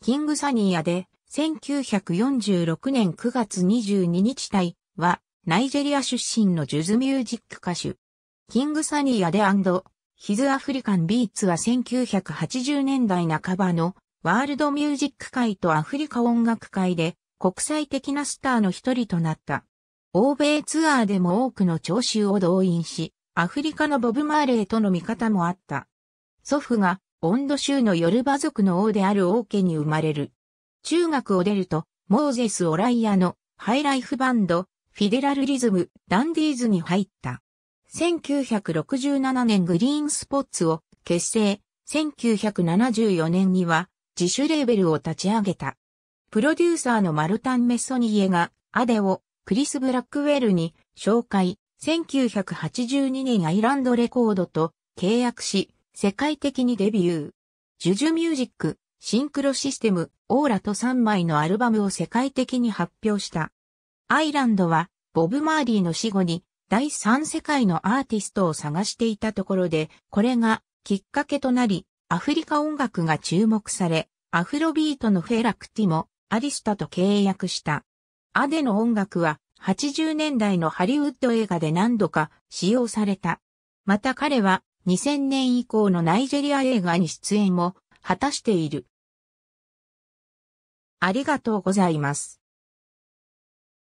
キングサニーヤで、1946年9月22日対は、ナイジェリア出身のジュズミュージック歌手。キングサニーヤでヒズアフリカンビーツは1980年代半ばのワールドミュージック界とアフリカ音楽界で国際的なスターの一人となった。欧米ツアーでも多くの聴衆を動員し、アフリカのボブ・マーレーとの見方もあった。祖父がオンド州のヨルバ族の王である王家に生まれる。中学を出ると、モーゼス・オライアのハイライフバンド、フィデラルリズム、ダンディーズに入った。1967年グリーンスポッツを結成、1974年には自主レーベルを立ち上げた。プロデューサーのマルタン・メソニエがアデをクリス・ブラックウェルに紹介、1982年アイランドレコードと契約し、世界的にデビュー。ジュジュミュージック、シンクロシステム、オーラと3枚のアルバムを世界的に発表した。アイランドは、ボブ・マーリーの死後に、第三世界のアーティストを探していたところで、これがきっかけとなり、アフリカ音楽が注目され、アフロビートのフェラクティもアリスタと契約した。アデの音楽は80年代のハリウッド映画で何度か使用された。また彼は2000年以降のナイジェリア映画に出演を果たしている。ありがとうございます。